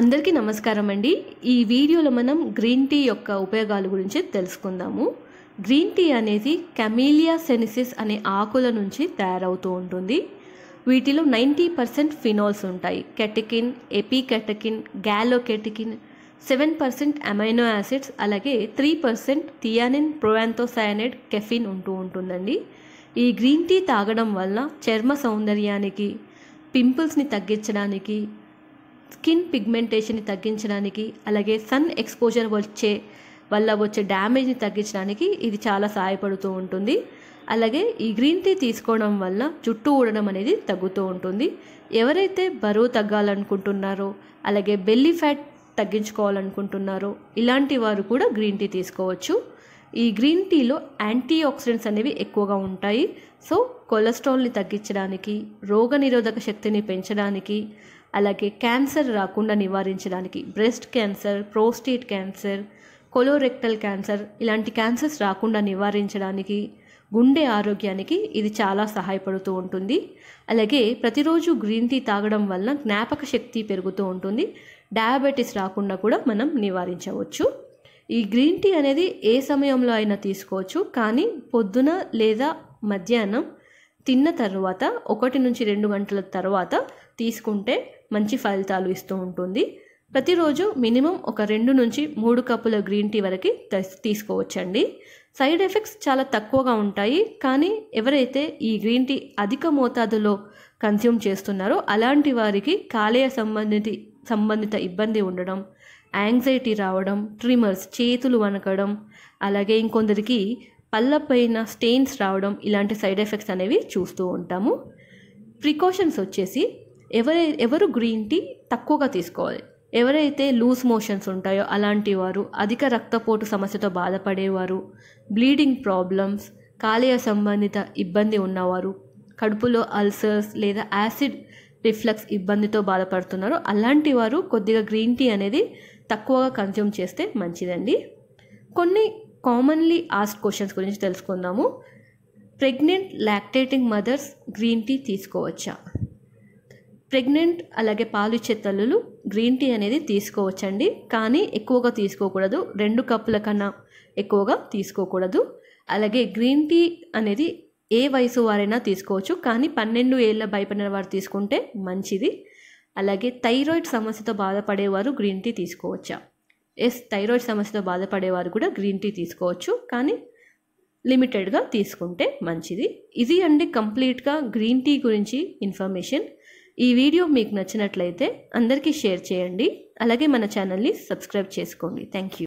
అందరికీ నమస్కారం అండి ఈ వీడియోలో మనం గ్రీన్ టీ యొక్క ఉపయోగాల గురించి తెలుసుకుందాము గ్రీన్ టీ అనేది కెమీలియా సెనిసిస్ అనే ఆకుల నుంచి తయారవుతూ ఉంటుంది వీటిలో నైంటీ పర్సెంట్ ఫినాల్స్ ఉంటాయి catechin epicatechin gallocatechin seven percent amino acids అలాగే three percent theanine proanthocyanidin caffeine ఉంటూ ఉంటుందండి ఈ గ్రీన్ టీ తాగడం వల్ల చర్మ సౌందర్యానికి పింపుల్స్ని తగ్గించడానికి స్కిన్ పిగ్మెంటేషన్ని తగ్గించడానికి అలాగే సన్ ఎక్స్పోజర్ వచ్చే వల్ల వచ్చే డ్యామేజ్ని తగ్గించడానికి ఇది చాలా సహాయపడుతూ ఉంటుంది అలాగే ఈ గ్రీన్ టీ తీసుకోవడం వల్ల జుట్టు ఊడడం అనేది తగ్గుతూ ఉంటుంది ఎవరైతే బరువు తగ్గాలనుకుంటున్నారో అలాగే బెల్లీ ఫ్యాట్ తగ్గించుకోవాలనుకుంటున్నారో ఇలాంటి వారు కూడా గ్రీన్ టీ తీసుకోవచ్చు ఈ గ్రీన్ టీలో యాంటీ ఆక్సిడెంట్స్ అనేవి ఎక్కువగా ఉంటాయి సో కొలెస్ట్రాల్ని తగ్గించడానికి రోగనిరోధక శక్తిని పెంచడానికి అలాగే క్యాన్సర్ రాకుండా నివారించడానికి breast cancer prostate cancer colorectal cancer ఇలాంటి క్యాన్సర్స్ రాకుండా నివారించడానికి గుండె ఆరోగ్యానికి ఇది చాలా సహాయపడుతూ ఉంటుంది అలాగే ప్రతిరోజు గ్రీన్ టీ తాగడం వల్ల జ్ఞాపక శక్తి పెరుగుతూ ఉంటుంది డయాబెటీస్ రాకుండా కూడా మనం నివారించవచ్చు ఈ గ్రీన్ టీ అనేది ఏ సమయంలో అయినా తీసుకోవచ్చు కానీ పొద్దున లేదా మధ్యాహ్నం తిన్న తర్వాత ఒకటి నుంచి రెండు గంటల తర్వాత తీసుకుంటే మంచి ఫలితాలు ఇస్తూ ఉంటుంది ప్రతిరోజు మినిమం ఒక రెండు నుంచి మూడు కప్పుల గ్రీన్ టీ వరకు తీసుకోవచ్చండి సైడ్ ఎఫెక్ట్స్ చాలా తక్కువగా ఉంటాయి కానీ ఎవరైతే ఈ గ్రీన్ టీ అధిక మోతాదులో కన్స్యూమ్ చేస్తున్నారో అలాంటి వారికి కాలేయ సంబంధిత సంబంధిత ఇబ్బంది ఉండడం యాంగ్జైటీ రావడం ట్రిమర్స్ చేతులు వణకడం అలాగే ఇంకొందరికి పైన స్టెయిన్స్ రావడం ఇలాంటి సైడ్ ఎఫెక్ట్స్ అనేవి చూస్తూ ఉంటాము ప్రికాషన్స్ వచ్చేసి ఎవరై ఎవరు గ్రీన్ టీ తక్కువగా తీసుకోవాలి ఎవరైతే లూజ్ మోషన్స్ ఉంటాయో అలాంటి వారు అధిక రక్తపోటు సమస్యతో బాధపడేవారు బ్లీడింగ్ ప్రాబ్లమ్స్ కాలేయ సంబంధిత ఇబ్బంది ఉన్నవారు కడుపులో అల్సర్స్ లేదా యాసిడ్ రిఫ్లక్స్ ఇబ్బందితో బాధపడుతున్నారు అలాంటి వారు కొద్దిగా గ్రీన్ టీ అనేది తక్కువగా కన్జ్యూమ్ చేస్తే మంచిదండి కొన్ని కామన్లీ ఆస్క్ క్వశ్చన్స్ గురించి తెలుసుకుందాము pregnant lactating mothers green tea తీసుకోవచ్చా ప్రెగ్నెంట్ అలాగే పాలు ఇచ్చే తల్లులు గ్రీన్ టీ అనేది తీసుకోవచ్చండి కానీ ఎక్కువగా తీసుకోకూడదు రెండు కప్పుల కన్నా ఎక్కువగా తీసుకోకూడదు అలాగే గ్రీన్ టీ అనేది ఏ వయసు వారైనా తీసుకోవచ్చు కానీ పన్నెండు ఏళ్ళ భయపడిన వారు తీసుకుంటే మంచిది అలాగే థైరాయిడ్ సమస్యతో బాధపడేవారు గ్రీన్ టీ తీసుకోవచ్చా ఎస్ థైరాయిడ్ సమస్యతో బాధపడేవారు కూడా గ్రీన్ టీ తీసుకోవచ్చు కానీ లిమిటెడ్గా తీసుకుంటే మంచిది ఇది అండి కంప్లీట్గా గ్రీన్ టీ గురించి ఇన్ఫర్మేషన్ ఈ వీడియో మీకు నచ్చినట్లయితే అందరికీ షేర్ చేయండి అలాగే మన ఛానల్ని సబ్స్క్రైబ్ చేసుకోండి థ్యాంక్ యూ